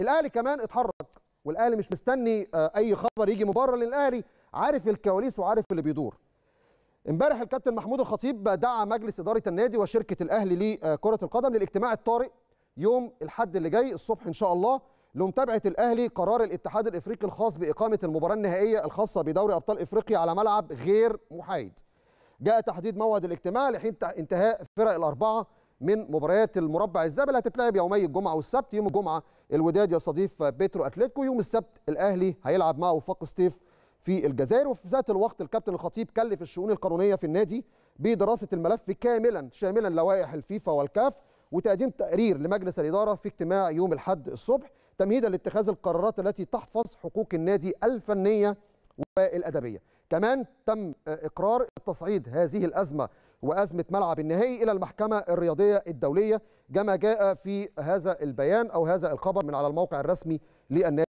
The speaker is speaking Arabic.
الاهلي كمان اتحرك والاهلي مش مستني آه، اي خبر يجي مباراه للاهلي عارف الكواليس وعارف اللي بيدور امبارح الكابتن محمود الخطيب دعا مجلس اداره النادي وشركه الاهلي لكره آه، القدم للاجتماع الطارئ يوم الحد اللي جاي الصبح ان شاء الله لمتابعه الاهلي قرار الاتحاد الافريقي الخاص باقامه المباراه النهائيه الخاصه بدوري ابطال افريقيا على ملعب غير محايد جاء تحديد موعد الاجتماع لحين انتهاء فرق الاربعه من مباريات المربع الذهبي اللي هتتلعب يومي الجمعه والسبت يوم الجمعه الوداد يستضيف بيترو اتلتيكو يوم السبت الاهلي هيلعب مع وفاق ستيف في الجزائر وفي ذات الوقت الكابتن الخطيب كلف الشؤون القانونيه في النادي بدراسه الملف كاملا شاملا لوائح الفيفا والكاف وتقديم تقرير لمجلس الاداره في اجتماع يوم الاحد الصبح تمهيدا لاتخاذ القرارات التي تحفظ حقوق النادي الفنيه والادبيه كمان تم إقرار تصعيد هذه الأزمة وأزمة ملعب النهائي إلى المحكمة الرياضية الدولية كما جاء في هذا البيان أو هذا الخبر من على الموقع الرسمي للنادي